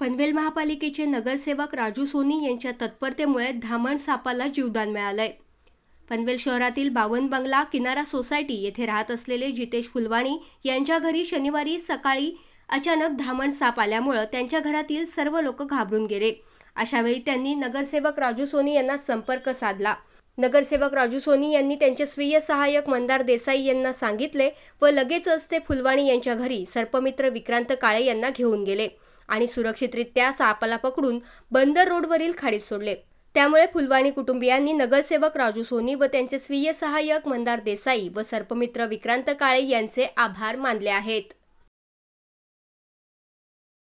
पनवेल महापालिकेचे नगरसेवक राजू सोनी यांच्या तत्परतेमुळे धामण सापाला जीवदान मिळालंय पनवेल शहरातील बावन बंगला किनारा सोसायटी येथे राहत असलेले जितेश फुलवाणी यांच्या घरी शनिवारी सकाळी अचानक धामण साप आल्यामुळं त्यांच्या घरातील सर्व लोक घाबरून गेले अशावेळी त्यांनी नगरसेवक राजू सोनी यांना संपर्क साधला नगरसेवक राजू सोनी यांनी त्यांचे स्वीय सहाय्यक मंदार देसाई यांना सांगितले व लगेचच ते फुलवाणी यांच्या घरी सर्पमित्र विक्रांत काळे यांना घेऊन गेले आणि सुरक्षितरित्या सापाला पकडून बंदर रोडवरील खाडीत सोडले त्यामुळे फुलवाणी कुटुंबियांनी नगरसेवक राजू सोनी व त्यांचे स्वीय सहाय्यक मंदार देसाई व सर्पमित्र विक्रांत काळे यांचे आभार मानले आहेत